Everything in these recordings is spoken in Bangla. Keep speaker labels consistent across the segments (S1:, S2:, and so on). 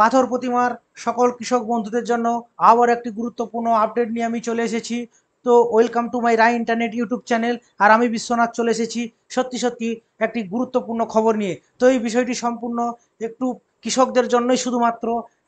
S1: পাথর প্রতিমার সকল কৃষক বন্ধুদের জন্য আবার একটি গুরুত্বপূর্ণ আপডেট নিয়ে আমি চলে এসেছি তো welcome to my Roy internet YouTube channel আর আমি বিশ্বনাথ চলে এসেছি সত্যি সত্যি একটি গুরুত্বপূর্ণ খবর নিয়ে তো এই বিষয়টি সম্পূর্ণ একটু কৃষকদের জন্যই শুধুমাত্র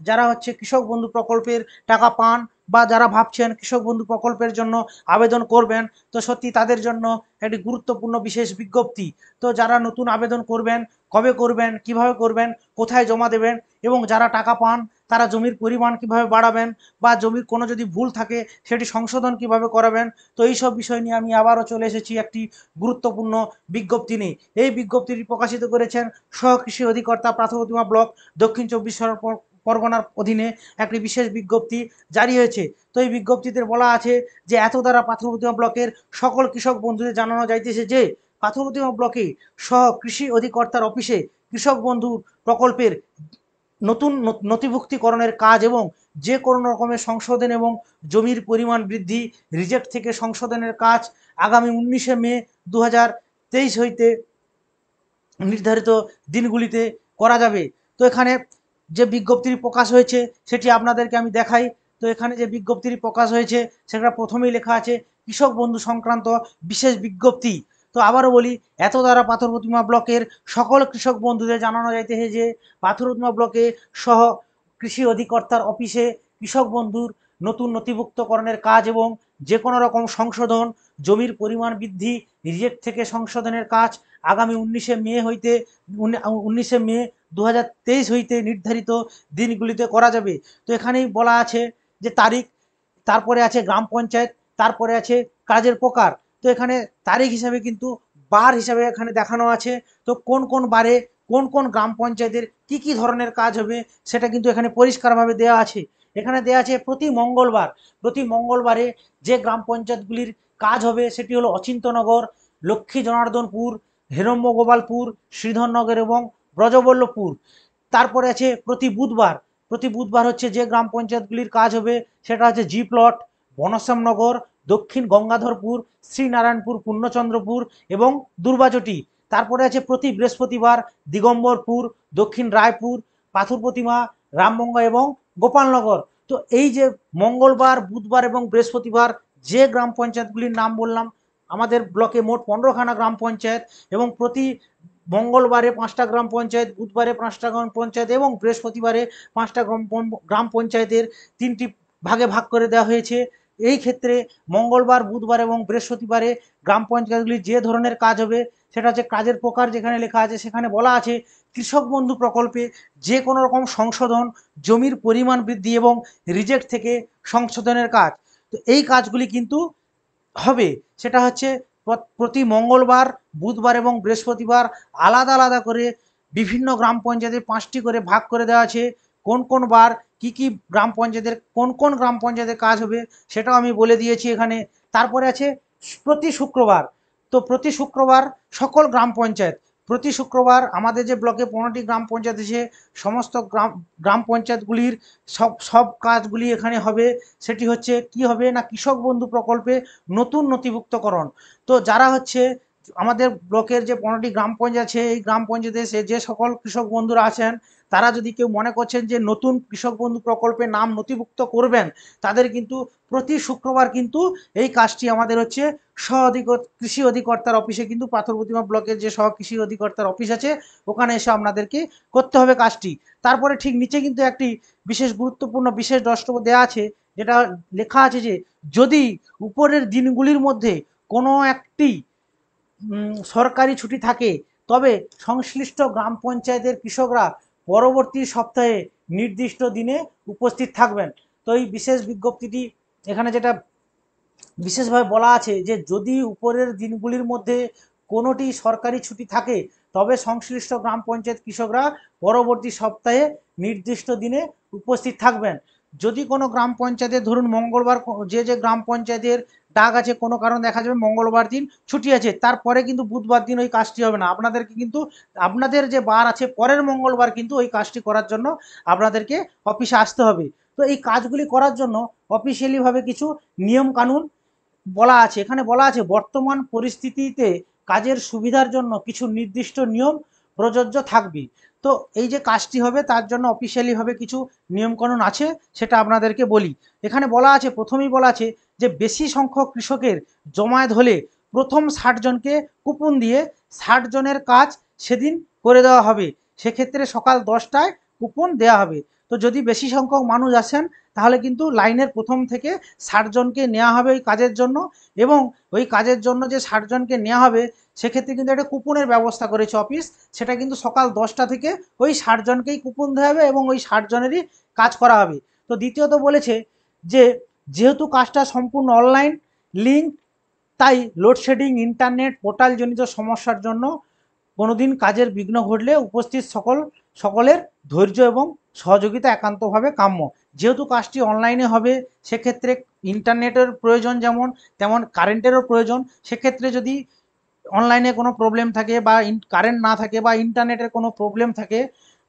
S1: যারা হচ্ছে কৃষক বন্ধু প্রকল্পের টাকা পান বা যারা ভাবছেন কৃষক বন্ধু প্রকল্পের জন্য আবেদন করবেন তো সত্যি তাদের জন্য একটি গুরুত্বপূর্ণ বিশেষ বিজ্ঞপ্তি তো যারা নতুন আবেদন করবেন কবে করবেন কিভাবে করবেন কোথায় জমা দেবেন এবং যারা টাকা পান তারা জমির পরিমাণ কিভাবে বাড়াবেন বা জমির কোনো যদি ভুল থাকে সেটি সংশোধন কিভাবে করাবেন তো এই সব বিষয় নিয়ে আমি আবারও চলে এসেছি একটি গুরুত্বপূর্ণ বিজ্ঞপ্তি নিয়ে এই বিজ্ঞপ্তিটি প্রকাশিত করেছেন সহকৃষি অধিকর্তা প্রাথমিক ব্লক দক্ষিণ চব্বিশ পরগনার অধীনে একটি বিশেষ বিজ্ঞপ্তি জারি হয়েছে তো এই বিজ্ঞপ্তিতে বলা আছে যে এত দ্বারা পাথরপ্রতিমা ব্লকের সকল কৃষক বন্ধুদের জানানো যাইতেছে যে পাথরপ্রতিমা ব্লকে সহ কৃষি অধিকর্তার অফিসে কৃষক বন্ধু প্রকল্পের নতুন নথিভুক্তিকরণের কাজ এবং যে কোনো রকমের সংশোধন এবং জমির পরিমাণ বৃদ্ধি রিজেক্ট থেকে সংশোধনের কাজ আগামী উনিশে মে দু হইতে নির্ধারিত দিনগুলিতে করা যাবে তো এখানে যে বিজ্ঞপ্তির প্রকাশ হয়েছে সেটি আপনাদেরকে আমি দেখাই তো এখানে যে বিজ্ঞপ্তির প্রকাশ হয়েছে সেটা প্রথমেই লেখা আছে কৃষক বন্ধু সংক্রান্ত বিশেষ বিজ্ঞপ্তি তো আবারও বলি এত দ্বারা পাথর প্রতিমা ব্লকের সকল কৃষক বন্ধুদের জানানো যাইতেছে যে পাথর প্রতিমা ব্লকে সহ কৃষি অধিকর্তার অফিসে কৃষক বন্ধুর নতুন নথিভুক্তকরণের কাজ এবং যে কোনো রকম সংশোধন জমির পরিমাণ বৃদ্ধি রিজেক্ট থেকে সংশোধনের কাজ আগামী উনিশে মে হইতে উনিশে মে দু হইতে নির্ধারিত দিনগুলিতে করা যাবে তো এখানেই বলা আছে যে তারিখ তারপরে আছে গ্রাম পঞ্চায়েত তারপরে আছে কাজের প্রকার তো এখানে তারিখ হিসাবে কিন্তু বার হিসাবে এখানে দেখানো আছে তো কোন কোন বারে কোন কোন গ্রাম পঞ্চায়েতের কি কি ধরনের কাজ হবে সেটা কিন্তু এখানে পরিষ্কারভাবে দেওয়া আছে এখানে দেওয়া আছে প্রতি মঙ্গলবার প্রতি মঙ্গলবারে যে গ্রাম পঞ্চায়েতগুলির কাজ হবে সেটি হলো অচিন্তনগর লক্ষ্মী জনার্দনপুর হিরম্য গোপালপুর শ্রীধরনগর এবং ব্রজবল্লভপুর তারপরে আছে প্রতি বুধবার প্রতি বুধবার হচ্ছে যে গ্রাম পঞ্চায়েতগুলির কাজ হবে সেটা হচ্ছে জি প্লট বনশ্যামনগর দক্ষিণ গঙ্গাধরপুর শ্রীনারায়ণপুর পূর্ণচন্দ্রপুর এবং দুর্বাচটি তারপরে আছে প্রতি বৃহস্পতিবার দিগম্বরপুর দক্ষিণ রায়পুর পাথর প্রতিমা রামবঙ্গ এবং গোপালনগর তো এই যে মঙ্গলবার বুধবার এবং বৃহস্পতিবার যে গ্রাম পঞ্চায়েতগুলির নাম বললাম আমাদের ব্লকে মোট পনেরোখানা গ্রাম পঞ্চায়েত এবং প্রতি মঙ্গলবারে পাঁচটা গ্রাম পঞ্চায়েত বুধবারে পাঁচটা গ্রাম পঞ্চায়েত এবং বৃহস্পতিবারে পাঁচটা গ্রাম গ্রাম পঞ্চায়েতের তিনটি ভাগে ভাগ করে দেওয়া হয়েছে এই ক্ষেত্রে মঙ্গলবার বুধবার এবং বৃহস্পতিবারে গ্রাম পঞ্চায়েতগুলি যে ধরনের কাজ হবে সেটা হচ্ছে কাজের প্রকার যেখানে লেখা আছে সেখানে বলা আছে কৃষক বন্ধু প্রকল্পে যে কোনো রকম সংশোধন জমির পরিমাণ বৃদ্ধি এবং রিজেক্ট থেকে সংশোধনের কাজ তো এই কাজগুলি কিন্তু হবে সেটা হচ্ছে প্রতি মঙ্গলবার বুধবার এবং বৃহস্পতিবার আলাদা আলাদা করে বিভিন্ন গ্রাম পঞ্চায়েতে পাঁচটি করে ভাগ করে দেওয়া আছে কোন কোন বার কি কি গ্রাম পঞ্চায়েতের কোন কোন গ্রাম পঞ্চায়েতের কাজ হবে সেটাও আমি বলে দিয়েছি এখানে তারপরে আছে প্রতি শুক্রবার তো প্রতি শুক্রবার সকল গ্রাম পঞ্চায়েত প্রতি শুক্রবার আমাদের যে ব্লকে পনেরোটি গ্রাম পঞ্চায়েত আছে সমস্ত গ্রাম গ্রাম পঞ্চায়েতগুলির সব সব কাজগুলি এখানে হবে সেটি হচ্ছে কি হবে না কৃষক বন্ধু প্রকল্পে নতুন নথিভুক্তকরণ তো যারা হচ্ছে আমাদের ব্লকের যে পনেরোটি গ্রাম পঞ্চায়েত আছে এই গ্রাম পঞ্চায়েতে যে সকল কৃষক বন্ধুরা আছেন তারা যদি কেউ মনে করছেন যে নতুন কৃষক বন্ধু প্রকল্পে নাম নথিভুক্ত করবেন তাদের কিন্তু প্রতি শুক্রবার কিন্তু এই কাজটি আমাদের হচ্ছে সহ কৃষি অধিকর্তার অফিসে কিন্তু পাথর প্রতিমা ব্লকের যে সহ কৃষি অধিকর্তার অফিস আছে ওখানে এসে আপনাদেরকে করতে হবে কাজটি তারপরে ঠিক নিচে কিন্তু একটি বিশেষ গুরুত্বপূর্ণ বিশেষ দ্রষ্টব্য দেওয়া আছে যেটা লেখা আছে যে যদি উপরের দিনগুলির মধ্যে কোনো একটি সরকারি ছুটি থাকে তবে সংশ্লিষ্ট গ্রাম পঞ্চায়েতের কৃষকরা পরবর্তী সপ্তাহে নির্দিষ্ট দিনে উপস্থিত থাকবেন তো এই বিশেষ বিজ্ঞপ্তিটি এখানে যেটা বিশেষভাবে বলা আছে যে যদি উপরের দিনগুলির মধ্যে কোনোটি সরকারি ছুটি থাকে তবে সংশ্লিষ্ট গ্রাম পঞ্চায়েত কৃষকরা পরবর্তী সপ্তাহে নির্দিষ্ট দিনে উপস্থিত থাকবেন যদি কোনো গ্রাম পঞ্চায়েতে ধরুন মঙ্গলবার যে যে গ্রাম পঞ্চায়েতের দাগ আছে কোনো কারণ দেখা যাবে মঙ্গলবার দিন ছুটি আছে তারপরে কিন্তু বুধবার দিন ওই কাজটি হবে না আপনাদেরকে কিন্তু আপনাদের যে বার আছে পরের মঙ্গলবার কিন্তু ওই কাজটি করার জন্য আপনাদেরকে অফিসে আসতে হবে তো এই কাজগুলি করার জন্য অফিসিয়ালিভাবে কিছু নিয়ম কানুন বলা আছে এখানে বলা আছে বর্তমান পরিস্থিতিতে কাজের সুবিধার জন্য কিছু নির্দিষ্ট নিয়ম প্রযোজ্য থাকবে তো এই যে কাজটি হবে তার জন্য অফিসিয়ালিভাবে কিছু নিয়মকানুন আছে সেটা আপনাদেরকে বলি এখানে বলা আছে প্রথমেই বলা আছে যে বেশি সংখ্যক কৃষকের জমায়েত হলে প্রথম ষাট জনকে কুপন দিয়ে ষাট জনের কাজ সেদিন করে দেওয়া হবে সেক্ষেত্রে সকাল দশটায় কুপন দেওয়া হবে তো যদি বেশি সংখ্যক মানুষ আসেন তাহলে কিন্তু লাইনের প্রথম থেকে ষাটজনকে নেওয়া হবে ওই কাজের জন্য এবং ওই কাজের জন্য যে ষাটজনকে নেওয়া হবে সেক্ষেত্রে কিন্তু একটা কুপনের ব্যবস্থা করেছে অফিস সেটা কিন্তু সকাল দশটা থেকে ওই ষাটজনকেই কুপন দেওয়া হবে এবং ওই ষাট জনেরই কাজ করা হবে তো দ্বিতীয়ত বলেছে যে যেহেতু কাজটা সম্পূর্ণ অনলাইন লিঙ্ক তাই লোডশেডিং ইন্টারনেট পোর্টালজনিত সমস্যার জন্য কোনোদিন কাজের বিঘ্ন ঘটলে উপস্থিত সকল সকলের ধৈর্য এবং সহযোগিতা একান্তভাবে কাম্য যেহেতু কাজটি অনলাইনে হবে সেক্ষেত্রে ইন্টারনেটের প্রয়োজন যেমন তেমন কারেন্টেরও প্রয়োজন সেক্ষেত্রে যদি অনলাইনে কোনো প্রবলেম থাকে বা কারেন্ট না থাকে বা ইন্টারনেটের কোনো প্রবলেম থাকে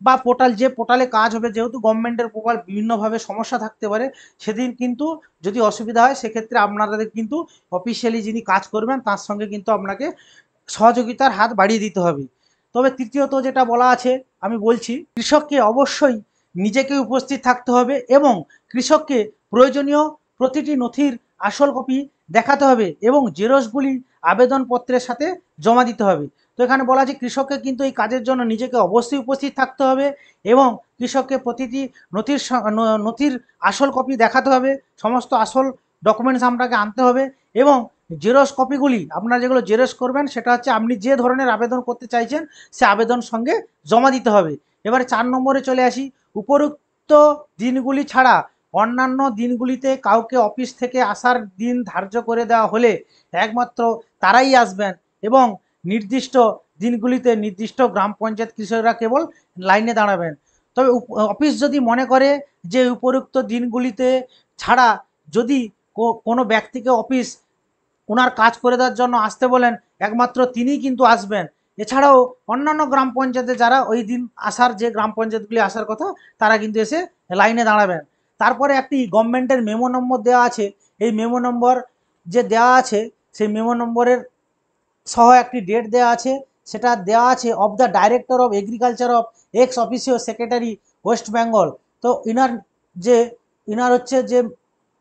S1: বা পোর্টাল যে পোর্টালে কাজ হবে যেহেতু গভর্নমেন্টের প্রভাব বিভিন্নভাবে সমস্যা থাকতে পারে সেদিন কিন্তু যদি অসুবিধা হয় সেক্ষেত্রে আপনাদের কিন্তু অফিসিয়ালি যিনি কাজ করবেন তার সঙ্গে কিন্তু আপনাকে সহযোগিতার হাত বাড়িয়ে দিতে হবে তবে তৃতীয়ত যেটা বলা আছে আমি বলছি কৃষককে অবশ্যই নিজেকে উপস্থিত থাকতে হবে এবং কৃষককে প্রয়োজনীয় প্রতিটি নথির আসল কপি দেখাতে হবে এবং জেরক্সগুলি আবেদনপত্রের সাথে জমা দিতে হবে তো এখানে বলা আছে কৃষককে কিন্তু এই কাজের জন্য নিজেকে অবশ্যই উপস্থিত থাকতে হবে এবং কৃষককে প্রতিটি নথির নথির আসল কপি দেখাতে হবে সমস্ত আসল ডকুমেন্টস আপনাকে আনতে হবে এবং জেরক্স কপিগুলি আপনারা যেগুলো জেরক্স করবেন সেটা হচ্ছে আপনি যে ধরনের আবেদন করতে চাইছেন সে আবেদন সঙ্গে জমা দিতে হবে এবারে চার নম্বরে চলে আসি উপরুক্ত দিনগুলি ছাড়া অন্যান্য দিনগুলিতে কাউকে অফিস থেকে আসার দিন ধার্য করে দেওয়া হলে একমাত্র তারাই আসবেন এবং নির্দিষ্ট দিনগুলিতে নির্দিষ্ট গ্রাম পঞ্চায়েত কৃষকরা কেবল লাইনে দাঁড়াবেন তবে অফিস যদি মনে করে যে উপরুক্ত দিনগুলিতে ছাড়া যদি কোনো ব্যক্তিকে অফিস ওনার কাজ করে দেওয়ার জন্য আসতে বলেন একমাত্র তিনি কিন্তু আসবেন এছাড়াও অন্যান্য গ্রাম পঞ্চায়েতে যারা ওই দিন আসার যে গ্রাম পঞ্চায়েতগুলি আসার কথা তারা কিন্তু এসে লাইনে দাঁড়াবেন তারপরে একটি গভর্নমেন্টের মেমো নম্বর দেওয়া আছে এই মেমো নম্বর যে দেওয়া আছে সেই মেমো নম্বরের সহ একটি ডেট দেওয়া আছে সেটা দেওয়া আছে of the director of agriculture of ex officio secretary West Bengal তো ইনার যে ইনার হচ্ছে যে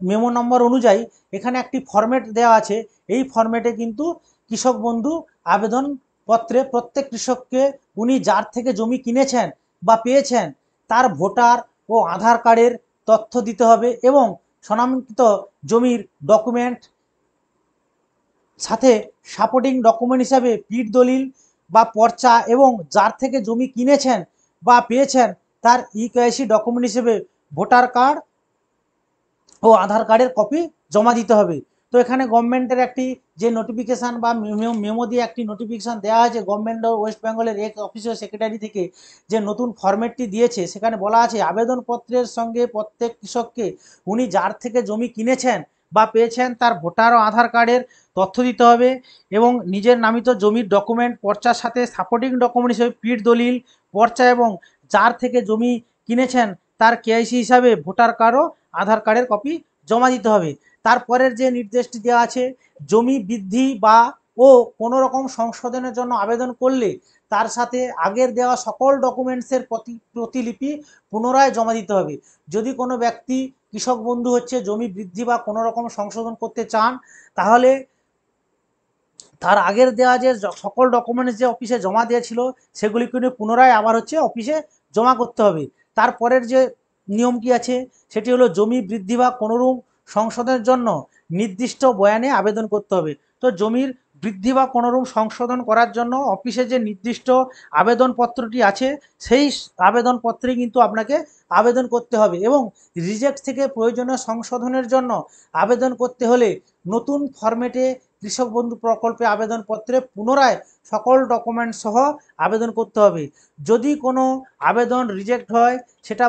S1: মেমো নম্বর অনুযায়ী এখানে একটি ফরম্যাট দেওয়া আছে এই ফরম্যাটে কিন্তু কৃষক বন্ধু আবেদন পত্রে প্রত্যেক কৃষককে উনি যার থেকে জমি কিনেছেন বা পেয়েছেন তার ভোটার ও আধার কার্ডের তথ্য দিতে হবে এবং সনামিত জমির ডকুমেন্ট সাথে সাপোর্টিং ডকুমেন্ট হিসাবে পিট দলিল বা পর্চা এবং যার থেকে জমি কিনেছেন বা পেয়েছেন তার ইকেআইসি e ডকুমেন্ট হিসেবে ভোটার কার্ড ও আধার কার্ডের কপি জমা দিতে হবে তো এখানে গভর্নমেন্টের একটি যে নোটিফিকেশান বা মেমো দিয়ে একটি নোটিফিকেশান দেওয়া হয়েছে গভর্নমেন্ট ওয়েস্ট বেঙ্গলের এক অফিসিয়াল সেক্রেটারি থেকে যে নতুন ফরম্যাটটি দিয়েছে সেখানে বলা আছে আবেদনপত্রের সঙ্গে প্রত্যেক কৃষককে উনি যার থেকে জমি কিনেছেন বা পেয়েছেন তার ভোটার ও আধার কার্ডের তথ্য দিতে হবে এবং নিজের নামিত জমির ডকুমেন্ট পর্চার সাথে সাপোর্টিং ডকুমেন্ট হিসেবে পিট দলিল পর্চা এবং যার থেকে জমি কিনেছেন তার কেআইসি হিসাবে ভোটার কার্ডও আধার কার্ডের কপি জমা দিতে হবে তারপরের যে নির্দেশটি দেওয়া আছে জমি বৃদ্ধি বা ও কোনো রকম সংশোধনের জন্য আবেদন করলে তার সাথে আগের দেওয়া সকল ডকুমেন্টসের প্রতি প্রতিলিপি পুনরায় জমা দিতে হবে যদি কোনো ব্যক্তি কৃষক বন্ধু হচ্ছে জমি বৃদ্ধি বা কোনো রকম সংশোধন করতে চান তাহলে তার আগের দেওয়া যে সকল ডকুমেন্টস যে অফিসে জমা দিয়েছিল সেগুলি কিন্তু পুনরায় আবার হচ্ছে অফিসে জমা করতে হবে তারপরের যে নিয়ম কি আছে সেটি হলো জমি বৃদ্ধি বা কোনোরূপ সংশোধনের জন্য নির্দিষ্ট বয়ানে আবেদন করতে হবে তো জমির বৃদ্ধি বা কোনোরূপ সংশোধন করার জন্য অফিসে যে নির্দিষ্ট আবেদনপত্রটি আছে সেই আবেদনপত্রে কিন্তু আপনাকে আবেদন করতে হবে এবং রিজেক্ট থেকে প্রয়োজনীয় সংশোধনের জন্য আবেদন করতে হলে নতুন ফরম্যাটে কৃষক বন্ধু প্রকল্পে আবেদনপত্রে পুনরায় সকল ডকুমেন্ট সহ আবেদন করতে হবে যদি কোনো আবেদন রিজেক্ট হয় সেটা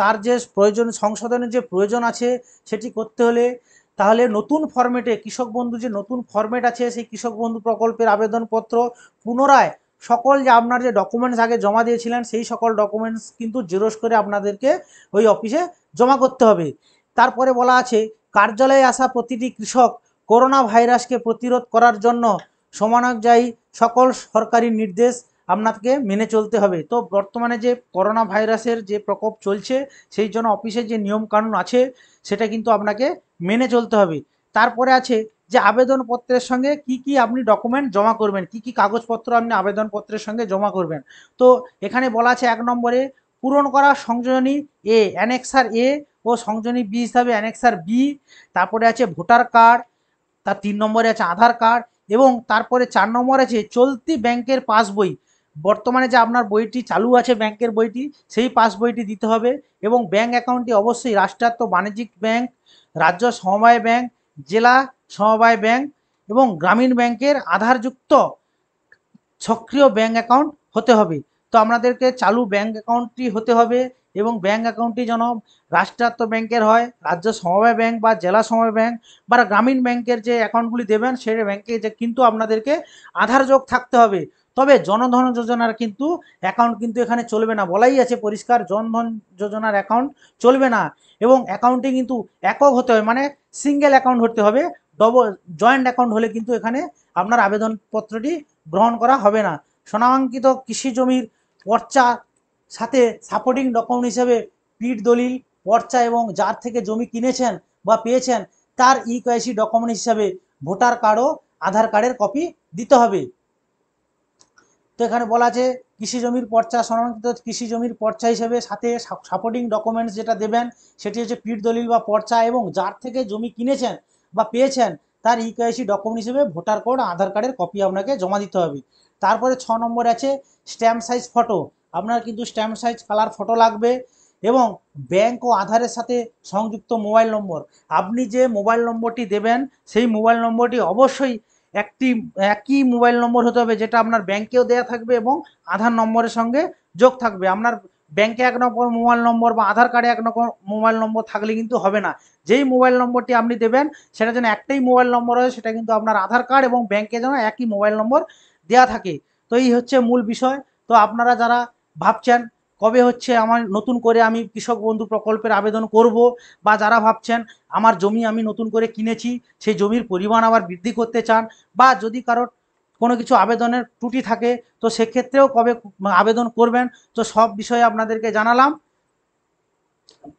S1: তার যে প্রয়োজন সংশোধনের যে প্রয়োজন আছে সেটি করতে হলে তাহলে নতুন ফর্মেটে কৃষক বন্ধু যে নতুন ফর্মেট আছে সেই কৃষক বন্ধু প্রকল্পের আবেদনপত্র পুনরায় সকল যে আপনার যে ডকুমেন্টস আগে জমা দিয়েছিলেন সেই সকল ডকুমেন্টস কিন্তু জেরোস করে আপনাদেরকে ওই অফিসে জমা করতে হবে তারপরে বলা আছে কার্যালয়ে আসা প্রতিটি কৃষক করোনা ভাইরাসকে প্রতিরোধ করার জন্য সমানজায়ী সকল সরকারি নির্দেশ আপনাকে মেনে চলতে হবে তো বর্তমানে যে করোনা ভাইরাসের যে প্রকোপ চলছে সেই জন্য অফিসের যে নিয়মকানুন আছে সেটা কিন্তু আপনাকে মেনে চলতে হবে তারপরে আছে যে আবেদনপত্রের সঙ্গে কি কি আপনি ডকুমেন্ট জমা করবেন কি কি কাগজপত্র আপনি আবেদনপত্রের সঙ্গে জমা করবেন তো এখানে বলা আছে এক নম্বরে পূরণ করা সংযোজনী এ অ্যানেক্সার এ ও সংযোজনী বি হিসাবে অ্যানেক্সার বি তারপরে আছে ভোটার কার্ড তার তিন নম্বরে আছে আধার কার্ড এবং তারপরে চার নম্বর আছে চলতি ব্যাংকের পাসবই বর্তমানে যে আপনার বইটি চালু আছে ব্যাংকের বইটি সেই পাসবইটি দিতে হবে এবং ব্যাংক অ্যাকাউন্টটি অবশ্যই রাষ্ট্রায়ত্ত বাণিজ্যিক ব্যাংক রাজ্য সমবায় ব্যাংক জেলা সমবায় ব্যাংক এবং গ্রামীণ ব্যাংকের আধারযুক্ত সক্রিয় ব্যাংক অ্যাকাউন্ট হতে হবে তো আপনাদেরকে চালু ব্যাংক অ্যাকাউন্টটি হতে হবে এবং ব্যাংক অ্যাকাউন্টটি যেন রাষ্ট্রায়ত্ত ব্যাংকের হয় রাজ্য সমবায় ব্যাংক বা জেলা সমবায় ব্যাংক বা গ্রামীণ ব্যাংকের যে অ্যাকাউন্টগুলি দেবেন সেই ব্যাংকে যে কিন্তু আপনাদেরকে আধার যোগ থাকতে হবে তবে জনধন যোজনার কিন্তু অ্যাকাউন্ট কিন্তু এখানে চলবে না বলাই আছে পরিষ্কার জনধন যোজনার অ্যাকাউন্ট চলবে না এবং অ্যাকাউন্টে কিন্তু একক হতে হবে মানে সিঙ্গেল অ্যাকাউন্ট হতে হবে ডবল জয়েন্ট অ্যাকাউন্ট হলে কিন্তু এখানে আপনার আবেদনপত্রটি গ্রহণ করা হবে না সোনামাঙ্কিত কৃষি জমির পর্চা সাথে সাপোর্টিং ডকুমেন্ট হিসেবে পিট দলিল পর্চা এবং যার থেকে জমি কিনেছেন বা পেয়েছেন তার ই কয়েসি ডকুমেন্ট হিসাবে ভোটার কার্ডও আধার কার্ডের কপি দিতে হবে তো এখানে বলা আছে কৃষি জমির পর্চা সংরক্ষিত কৃষি জমির পর্চা হিসেবে সাথে সাপোর্টিং ডকুমেন্টস যেটা দেবেন সেটি হচ্ছে পিট দলিল বা পর্চা এবং যার থেকে জমি কিনেছেন বা পেয়েছেন তার ইকোয়াইসি e ডকুমেন্ট হিসেবে ভোটার কোড আধার কার্ডের কপি আপনাকে জমা দিতে হবে তারপরে ছ নম্বর আছে স্ট্যাম্প সাইজ ফটো আপনার কিন্তু স্ট্যাম্প সাইজ কালার ফটো লাগবে এবং ব্যাংক ও আধারের সাথে সংযুক্ত মোবাইল নম্বর আপনি যে মোবাইল নম্বরটি দেবেন সেই মোবাইল নম্বরটি অবশ্যই একটি একই মোবাইল নম্বর হতে হবে যেটা আপনার ব্যাংকেও দেয়া থাকবে এবং আধার নম্বরের সঙ্গে যোগ থাকবে আপনার ব্যাংকে এক নম্বর মোবাইল নম্বর বা আধার কার্ডে এক নম্বর মোবাইল নম্বর থাকলে কিন্তু হবে না যেই মোবাইল নম্বরটি আপনি দেবেন সেটা যেন একটাই মোবাইল নম্বর হয় সেটা কিন্তু আপনার আধার কার্ড এবং ব্যাংকে যেন একই মোবাইল নম্বর দেয়া থাকে তো এই হচ্ছে মূল বিষয় তো আপনারা যারা ভাবছেন কবে হচ্ছে আমার নতুন করে আমি কৃষক বন্ধু প্রকল্পের আবেদন করব বা যারা ভাবছেন আমার জমি আমি নতুন করে কিনেছি সেই জমির পরিমাণ আবার বৃদ্ধি করতে চান বা যদি কারোর কোনো কিছু আবেদনের ত্রুটি থাকে তো সেক্ষেত্রেও কবে আবেদন করবেন তো সব বিষয়ে আপনাদেরকে জানালাম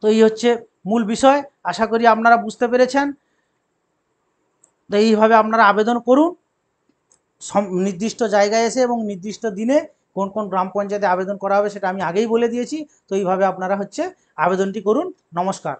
S1: তো এই হচ্ছে মূল বিষয় আশা করি আপনারা বুঝতে পেরেছেন তো এইভাবে আপনারা আবেদন করুন নির্দিষ্ট জায়গায় এসে এবং নির্দিষ্ট দিনে কোন কোন গ্রাম পঞ্চায়েতে আবেদন করা হবে সেটা আমি আগেই বলে দিয়েছি তো এইভাবে আপনারা হচ্ছে আবেদনটি করুন নমস্কার